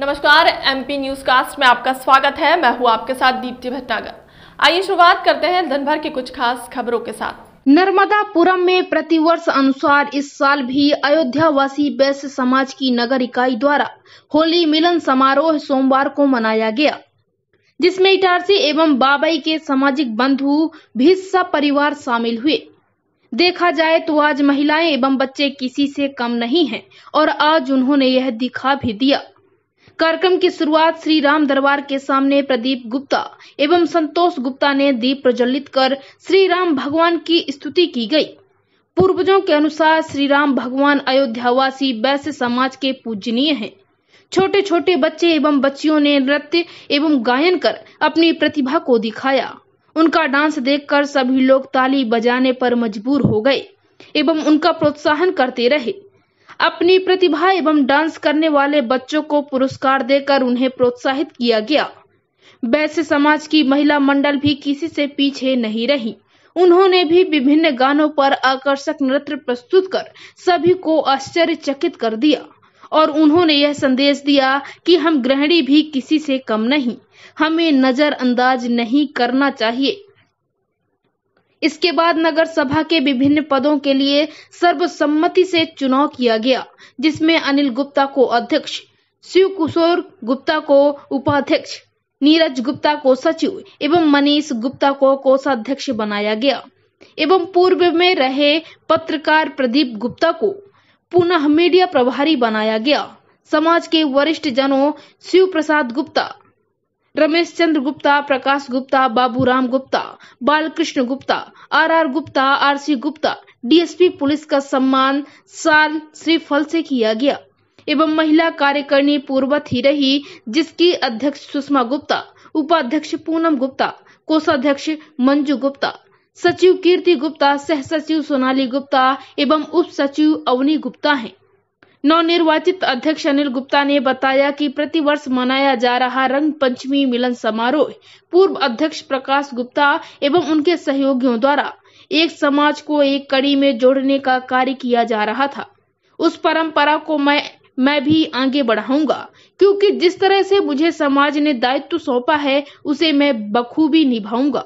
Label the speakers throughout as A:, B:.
A: नमस्कार MP news cast में आपका स्वागत है मैं हूँ आपके साथ दीप्ति भटनागर आइए शुरुआत करते हैं दिनभर के कुछ खास खबरों के साथ नर्मदापुरम में प्रतिवर्ष अनुसार इस साल भी अयोध्या वासी वैश्य समाज की नगर इकाई द्वारा होली मिलन समारोह सोमवार को मनाया गया जिसमें इटारसी एवं बाबई के सामाजिक बंधु भिस्सा परिवार शामिल हुए देखा जाए तो आज महिलाएं एवं बच्चे किसी से कम नहीं हैं और आज उन्होंने यह दिखा भी दिया कार्यक्रम की शुरुआत श्री राम दरबार के सामने प्रदीप गुप्ता एवं संतोष गुप्ता ने दीप प्रज्वलित कर श्री राम भगवान की स्तुति की गई पूर्वजों के अनुसार श्री राम भगवान अयोध्यावासी वैश्य समाज के पूजनीय हैं छोटे छोटे बच्चे एवं बच्चियों ने नृत्य एवं गायन कर अपनी प्रतिभा को दिखाया उनका डांस देखकर सभी लोग ताली बजाने पर मजबूर हो गए एवं उनका प्रोत्साहन करते रहे अपनी प्रतिभा एवं डांस करने वाले बच्चों को पुरस्कार देकर उन्हें प्रोत्साहित किया गया वैसे समाज की महिला मंडल भी किसी से पीछे नहीं रही उन्होंने भी विभिन्न गानों पर आकर्षक नृत्य प्रस्तुत कर सभी को आश्चर्यचकित कर दिया और उन्होंने यह संदेश दिया कि हम गृहिणी भी किसी से कम नहीं हमें नजरअंदाज नहीं करना चाहिए इसके बाद नगर सभा के विभिन्न पदों के लिए सर्वसम्मति से चुनाव किया गया जिसमें अनिल गुप्ता को अध्यक्ष शिव कुशोर गुप्ता को उपाध्यक्ष नीरज गुप्ता को सचिव एवं मनीष गुप्ता को कोषाध्यक्ष बनाया गया एवं पूर्व में रहे पत्रकार प्रदीप गुप्ता को पुनः मीडिया प्रभारी बनाया गया समाज के वरिष्ठ जनों Shiv Prasad Gupta Ramesh Chandra Gupta Prakash Gupta Babu Ram Gupta Balkrishna Gupta R R Gupta R C Gupta DSP police का सम्मान साल श्री फल से किया गया एवं महिला कार्यकर्णी पूर्वत ही रही जिसकी अध्यक्ष सुषमा गुप्ता उपाध्यक्ष पूनम गुप्ता कोषाध्यक्ष मंजू गुप्ता सचिव कीर्ति गुप्ता सह सचिव सोनाली गुप्ता एवं उप सचिव अवनी गुप्ता हैं नवनिर्वाचित अध्यक्ष अनिल गुप्ता ने बताया कि प्रतिवर्ष मनाया जा रहा रंग पंचमी मिलन समारोह पूर्व अध्यक्ष प्रकाश गुप्ता एवं उनके सहयोगियों द्वारा एक समाज को एक कड़ी में जोड़ने का कार्य किया जा रहा था उस परंपरा को मैं मैं भी आगे बढ़ाऊंगा क्योंकि जिस तरह से मुझे समाज ने दायित्व सौंपा है उसे मैं बखूबी निभाऊंगा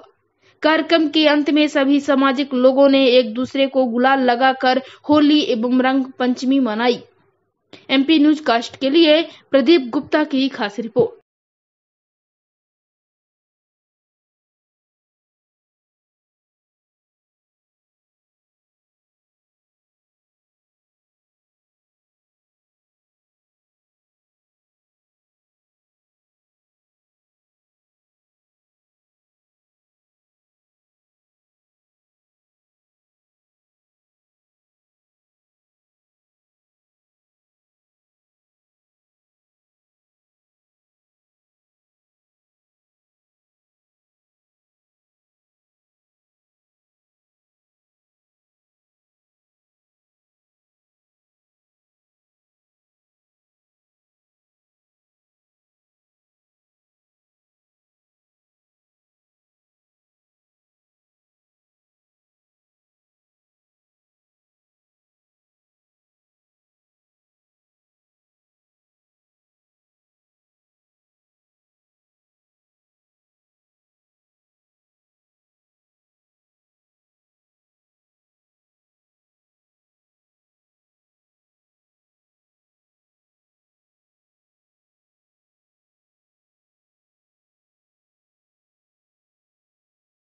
A: कार्यक्रम के अंत में सभी सामाजिक लोगों ने एक दूसरे को गुलाल लगाकर होली एवं रंग पंचमी मनाई एमपी न्यूज कास्ट के लिए प्रदीप गुप्ता की खास रिपोर्ट